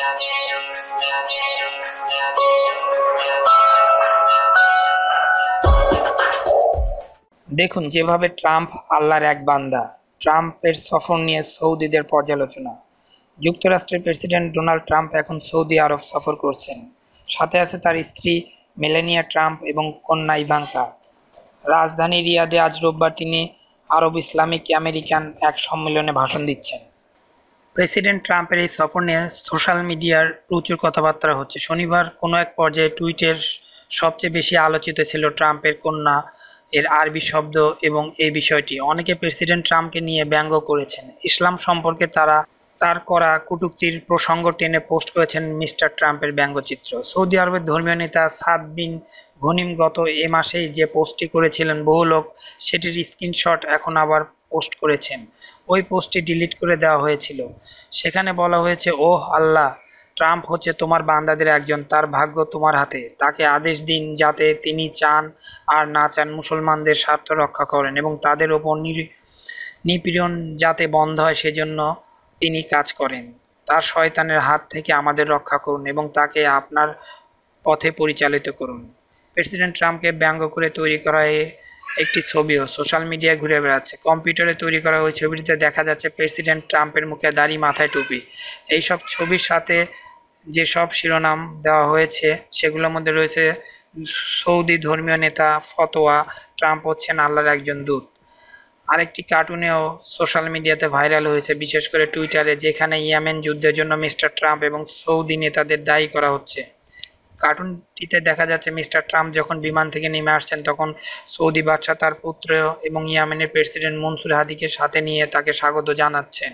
দেখুন যেভাবে ট্রাম্প আল্লাহর এক বান্দা ট্রাম্পের সফর নিয়ে সৌদিদের পর্যালোচনা যুক্তরাষ্ট্রের প্রেসিডেন্ট ডোনাল্ড ট্রাম্প এখন সৌদি আরব সফর করছেন সাথে আছে তার স্ত্রী মেলেনিয়া ট্রাম্প এবং কন্যা ইভাঙ্কা রাজধানী রিয়াদে আজ রোববার তিনি আরব ইসলামিক আমেরিকান এক সম্মেলনে ভাষণ দিচ্ছেন প্রেসিডেন্ট ট্রাম্পের এই সফর নিয়ে সোশ্যাল মিডিয়ার প্রচুর কথাবার্তা হচ্ছে শনিবার কোনো এক পর্যায়ে টুইটের সবচেয়ে বেশি আলোচিত ছিল ট্রাম্পের কন্যা এর আরবি শব্দ এবং এই বিষয়টি অনেকে প্রেসিডেন্ট ট্রাম্পকে নিয়ে ব্যঙ্গ করেছেন ইসলাম সম্পর্কে তারা তার করা কটুক্তির প্রসঙ্গ টেনে পোস্ট করেছেন মিস্টার ট্রাম্পের ব্যঙ্গচিত্র সৌদি আরবের ধর্মীয় নেতা সাদ বিন ঘনিম গত এ মাসেই যে পোস্টটি করেছিলেন বহু লোক সেটির স্ক্রিনশট এখন আবার পোস্ট করেছেন ওই পোস্টটি ডিলিট করে দেওয়া হয়েছিল সেখানে বলা হয়েছে ওহ আল্লাহ ট্রাম্প হচ্ছে তোমার বান্দাদের একজন তার ভাগ্য তোমার হাতে তাকে আদেশ দিন যাতে তিনি চান আর না চান মুসলমানদের স্বার্থ রক্ষা করেন এবং তাদের ওপর নিপীড়ন যাতে বন্ধ হয় সেজন্য তিনি কাজ করেন তার শয়তানের হাত থেকে আমাদের রক্ষা করুন এবং তাকে আপনার পথে পরিচালিত করুন প্রেসিডেন্ট ট্রাম্পকে ব্যঙ্গ করে তৈরি করায় একটি ছবিও সোশ্যাল মিডিয়ায় ঘুরে বেড়াচ্ছে কম্পিউটারে তৈরি করা ওই ছবিটিতে দেখা যাচ্ছে প্রেসিডেন্ট ট্রাম্পের মুখে দাড়ি মাথায় টুপি এইসব ছবির সাথে যেসব শিরোনাম দেওয়া হয়েছে সেগুলোর মধ্যে রয়েছে সৌদি ধর্মীয় নেতা ফতোয়া ট্রাম্প হচ্ছেন আল্লাহর একজন দূত আরেকটি কার্টুনেও সোশ্যাল মিডিয়াতে ভাইরাল হয়েছে বিশেষ করে টুইটারে যেখানে ইয়ামেন যুদ্ধের জন্য মিস্টার ট্রাম্প এবং সৌদি নেতাদের দায়ী করা হচ্ছে কার্টুনটিতে দেখা যাচ্ছে মিস্টার ট্রাম্প যখন বিমান থেকে নেমে আসছেন তখন সৌদি বাদশাহ তার পুত্র এবং ইয়ামেনের প্রেসিডেন্ট মনসুর হাদিকে সাথে নিয়ে তাকে স্বাগত জানাচ্ছেন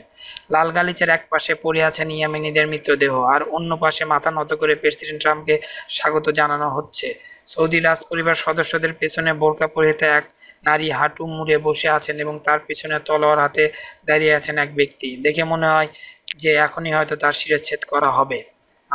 লাল গালিচের এক পাশে পড়ে আছেন ইয়ামেনিদের মৃতদেহ আর অন্য পাশে মাথা নত করে প্রেসিডেন্ট ট্রাম্পকে স্বাগত জানানো হচ্ছে সৌদি রাজ পরিবার সদস্যদের পেছনে বোরকা পরিহিত এক নারী হাঁটু মুড়ে বসে আছেন এবং তার পেছনে তলোয়ার হাতে দাঁড়িয়ে আছেন এক ব্যক্তি দেখে মনে হয় যে এখনই হয়তো তার শিরচ্ছেদ করা হবে